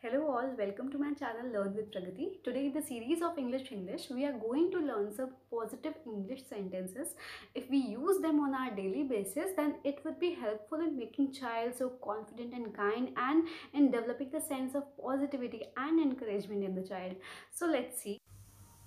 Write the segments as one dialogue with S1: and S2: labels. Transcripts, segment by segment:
S1: Hello all, welcome to my channel Learn with Pragati. Today in the series of English English, we are going to learn some positive English sentences. If we use them on our daily basis, then it would be helpful in making child so confident and kind and in developing the sense of positivity and encouragement in the child. So let's see.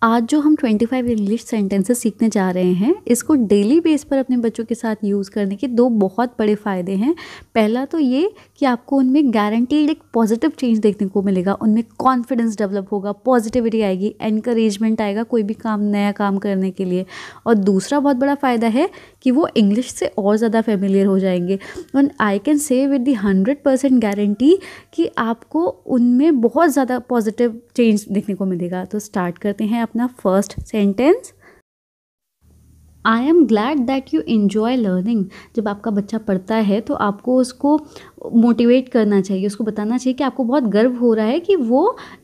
S1: आज जो हम 25 English sentences सीखने जा रहे हैं इसको daily base पर अपने बच्चों के साथ यूज़ करने के दो बहुत बड़े फ़ायदे हैं पहला तो ये कि आपको उनमें गारंटीड एक पॉजिटिव चेंज देखने को मिलेगा उनमें कॉन्फिडेंस डेवलप होगा पॉजिटिविटी आएगी एनकरेजमेंट आएगा कोई भी काम नया काम करने के लिए और दूसरा बहुत बड़ा फ़ायदा है कि वो इंग्लिश से और ज़्यादा फेमिलियर हो जाएंगे और I can say with the hundred percent guarantee कि आपको उनमें बहुत ज़्यादा पॉजिटिव चेंज देखने को मिलेगा तो स्टार्ट करते हैं अपना first sentence I am glad that you enjoy learning जब आपका बच्चा पढ़ता है तो आपको उसको मोटिवेट करना चाहिए उसको बताना चाहिए कि आपको बहुत गर्व हो रहा है कि वो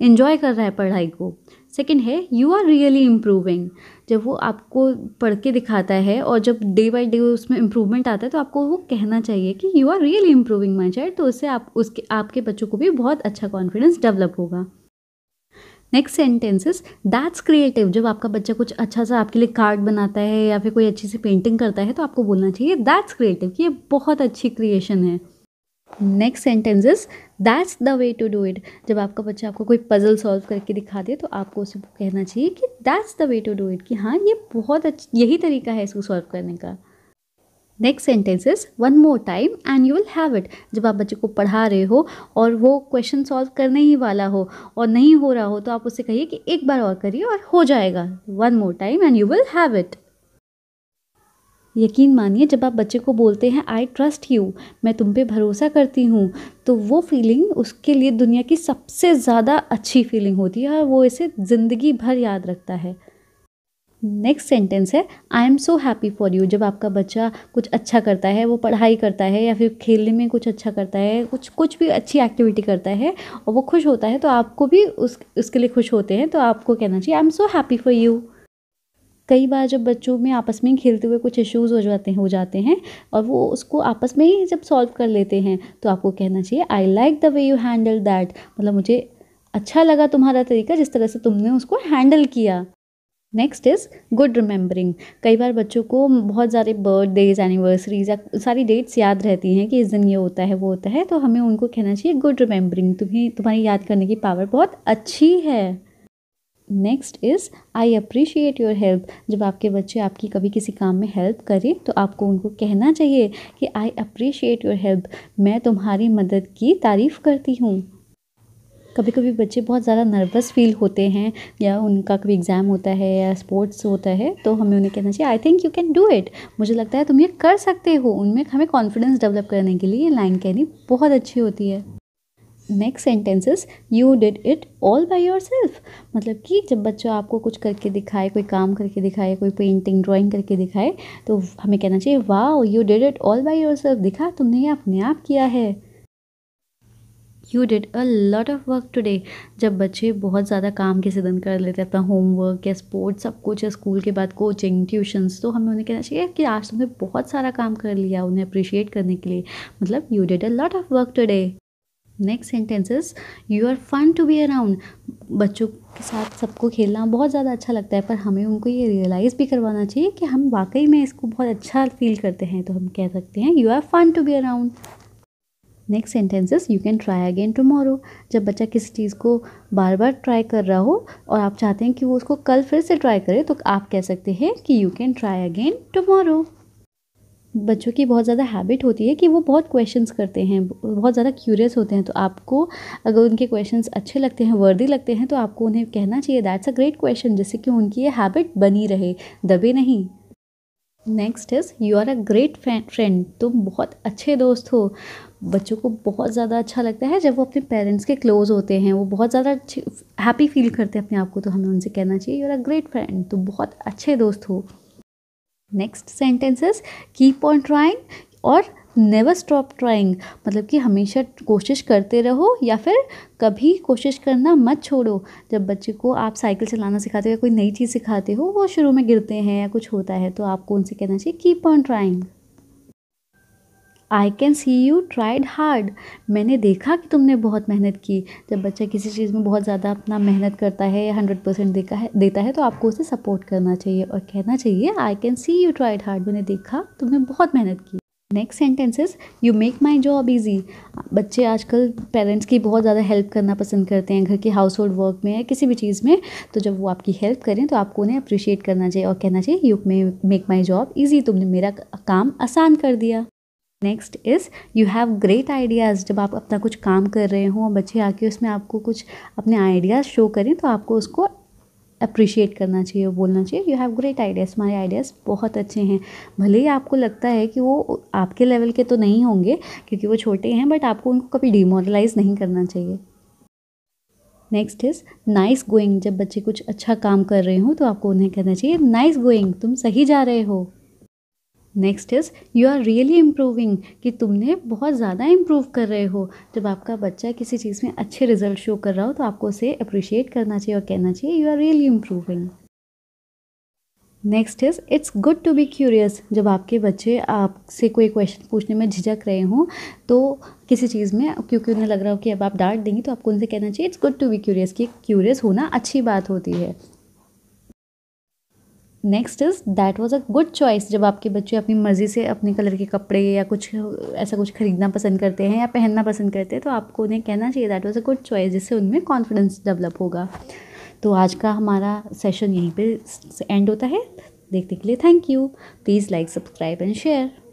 S1: इन्जॉय कर रहा है पढ़ाई को सेकेंड है यू आर रियली इम्प्रूविंग जब वो आपको पढ़ के दिखाता है और जब डे बाई डे उसमें इम्प्रूवमेंट आता है तो आपको वो कहना चाहिए कि you are really improving my child तो उससे आप उसके आपके बच्चों को भी बहुत अच्छा कॉन्फिडेंस डेवलप होगा नेक्स्ट सेंटेंसेस दैट्स क्रिएटिव जब आपका बच्चा कुछ अच्छा सा आपके लिए कार्ड बनाता है या फिर कोई अच्छी सी पेंटिंग करता है तो आपको बोलना चाहिए दैट्स क्रिएटिव कि ये बहुत अच्छी क्रिएशन है next sentence is that's the way to do it जब आपका बच्चा आपको कोई पजल सॉल्व करके दिखा दे तो आपको उसे कहना चाहिए कि that's the way to do it कि हाँ ये बहुत अच्छा यही तरीका है इसको सॉल्व करने का next sentence is one more time and you will have it जब आप बच्चे को पढ़ा रहे हो और वो क्वेश्चन सॉल्व करने ही वाला हो और नहीं हो रहा हो तो आप उससे कहिए कि एक बार और करिए और हो जाएगा one more time and you will have it यकीन मानिए जब आप बच्चे को बोलते हैं आई ट्रस्ट यू मैं तुम पे भरोसा करती हूँ तो वो फीलिंग उसके लिए दुनिया की सबसे ज़्यादा अच्छी फीलिंग होती है और वो इसे ज़िंदगी भर याद रखता है नेक्स्ट सेंटेंस है I am so happy for you जब आपका बच्चा कुछ अच्छा करता है वो पढ़ाई करता है या फिर खेलने में कुछ अच्छा करता है कुछ कुछ भी अच्छी एक्टिविटी करता है और वो खुश होता है तो आपको भी उस उसके लिए खुश होते हैं तो आपको कहना चाहिए I am so happy for you कई बार जब बच्चों में आपस में खेलते हुए कुछ इश्यूज़ हो जाते हैं हो जाते हैं और वो उसको आपस में ही जब सॉल्व कर लेते हैं तो आपको कहना चाहिए I like the way you handle that मतलब मुझे अच्छा लगा तुम्हारा तरीका जिस तरह से तुमने उसको हैंडल किया नेक्स्ट इज़ गुड रिमेंबरिंग कई बार बच्चों को बहुत सारे बर्थडेज एनिवर्सरीज या सारी डेट्स याद रहती हैं कि इस दिन ये होता है वो होता है तो हमें उनको कहना चाहिए गुड रिमेंबरिंग तुम्हें तुम्हारी याद करने की पावर बहुत अच्छी है next is I appreciate your help जब आपके बच्चे आपकी कभी किसी काम में हेल्प करें तो आपको उनको कहना चाहिए कि आई अप्रिशिएट योर हेल्प मैं तुम्हारी मदद की तारीफ़ करती हूँ कभी कभी बच्चे बहुत ज़्यादा नर्वस फील होते हैं या उनका कभी एग्ज़ाम होता है या स्पोर्ट्स होता है तो हमें उन्हें कहना चाहिए I think you can do it मुझे लगता है तुम ये कर सकते हो उनमें हमें कॉन्फिडेंस डेवलप करने के लिए ये लाइन कहनी बहुत अच्छी होती है next sentence is you did it all by yourself मतलब कि जब बच्चों आपको कुछ करके दिखाए कोई काम करके दिखाए कोई पेंटिंग ड्राइंग करके दिखाए तो हमें कहना चाहिए वाह you did it all by yourself दिखा तुमने ये अपने आप किया है you did a lot of work today जब बच्चे बहुत ज़्यादा काम के सिदन कर लेते हैं अपना होमवर्क या स्पोर्ट्स सब कुछ या स्कूल के बाद कोचिंग ट्यूशन्स तो हमें उन्हें कहना चाहिए कि आज तुमने बहुत सारा काम कर लिया उन्हें अप्रिशिएट करने के लिए मतलब you did a lot of work today next sentences you are fun to be around बच्चों के साथ सबको खेलना बहुत ज़्यादा अच्छा लगता है पर हमें उनको ये रियलाइज़ भी करवाना चाहिए कि हम वाकई में इसको बहुत अच्छा फील करते हैं तो हम कह सकते हैं you are fun to be around next sentences you can try again tomorrow जब बच्चा किसी चीज़ को बार बार ट्राई कर रहा हो और आप चाहते हैं कि वो उसको कल फिर से ट्राई करे तो आप कह सकते हैं कि you can try again tomorrow बच्चों की बहुत ज़्यादा हैबिट होती है कि वो बहुत क्वेश्चंस करते हैं बहुत ज़्यादा क्यूरियस होते हैं तो आपको अगर उनके क्वेश्चंस अच्छे लगते हैं वर्दी लगते हैं तो आपको उन्हें कहना चाहिए दैट्स अ ग्रेट क्वेश्चन जिससे कि उनकी ये हैबिट बनी रहे दबे नहीं next is you are a great friend तुम बहुत अच्छे दोस्त हो बच्चों को बहुत ज़्यादा अच्छा लगता है जब वो अपने पेरेंट्स के क्लोज होते हैं वो बहुत ज़्यादा हैप्पी फील करते हैं अपने आप को तो हमें उनसे कहना चाहिए you are a great friend तुम बहुत अच्छे दोस्त हो next sentences keep on trying और नेवर स्टॉप ट्राइंग मतलब कि हमेशा कोशिश करते रहो या फिर कभी कोशिश करना मत छोड़ो जब बच्चे को आप साइकिल चलाना सिखाते हो या कोई नई चीज़ सिखाते हो वो शुरू में गिरते हैं या कुछ होता है तो आपको उनसे कहना चाहिए keep on trying I can see you tried hard मैंने देखा कि तुमने बहुत मेहनत की जब बच्चा किसी चीज़ में बहुत ज़्यादा अपना मेहनत करता है या हंड्रेड परसेंट देखा है देता है तो आपको उसे सपोर्ट करना चाहिए और कहना चाहिए I can see you tried hard मैंने देखा तुमने बहुत मेहनत की next sentences you make my job easy बच्चे आजकल पेरेंट्स की बहुत ज़्यादा हेल्प करना पसंद करते हैं घर के हाउस होल्ड वर्क में या किसी भी चीज़ में तो जब वो आपकी हेल्प करें तो आपको उन्हें अप्रिशिएट करना चाहिए और कहना चाहिए you may make my job easy तुमने मेरा काम आसान कर दिया next is you have great ideas जब आप अपना कुछ काम कर रहे हों और बच्चे आके उसमें आपको कुछ अपने आइडियाज़ शो करें तो आपको उसको अप्रिशिएट करना चाहिए बोलना चाहिए यू हैव ग्रेट आइडियाज़ हमारे आइडियाज़ बहुत अच्छे हैं भले ही आपको लगता है कि वो आपके लेवल के तो नहीं होंगे क्योंकि वो छोटे हैं बट आपको उनको कभी डिमोरलाइज नहीं करना चाहिए नेक्स्ट इज़ नाइस गोइंग जब बच्चे कुछ अच्छा काम कर रहे हों तो आपको उन्हें कहना चाहिए नाइस गोइंग तुम सही जा रहे हो next is you are really improving कि तुमने बहुत ज़्यादा इम्प्रूव कर रहे हो जब आपका बच्चा किसी चीज़ में अच्छे रिजल्ट शो कर रहा हो तो आपको उसे अप्रिशिएट करना चाहिए और कहना चाहिए you are really improving next is it's good to be curious जब आपके बच्चे आपसे कोई क्वेश्चन पूछने में झिझक रहे हों तो किसी चीज़ में क्योंकि उन्हें लग रहा हो कि अब आप डांट देंगी तो आपको उनसे कहना चाहिए it's good to be curious कि क्यूरियस होना अच्छी बात होती है next is that was a good choice जब आपके बच्चे अपनी मर्ज़ी से अपने कलर के कपड़े या कुछ ऐसा कुछ खरीदना पसंद करते हैं या पहनना पसंद करते हैं तो आपको उन्हें कहना चाहिए that was a good choice जिससे उनमें कॉन्फिडेंस डेवलप होगा तो आज का हमारा सेशन यहीं पर एंड होता है देखने के लिए thank you please like subscribe and share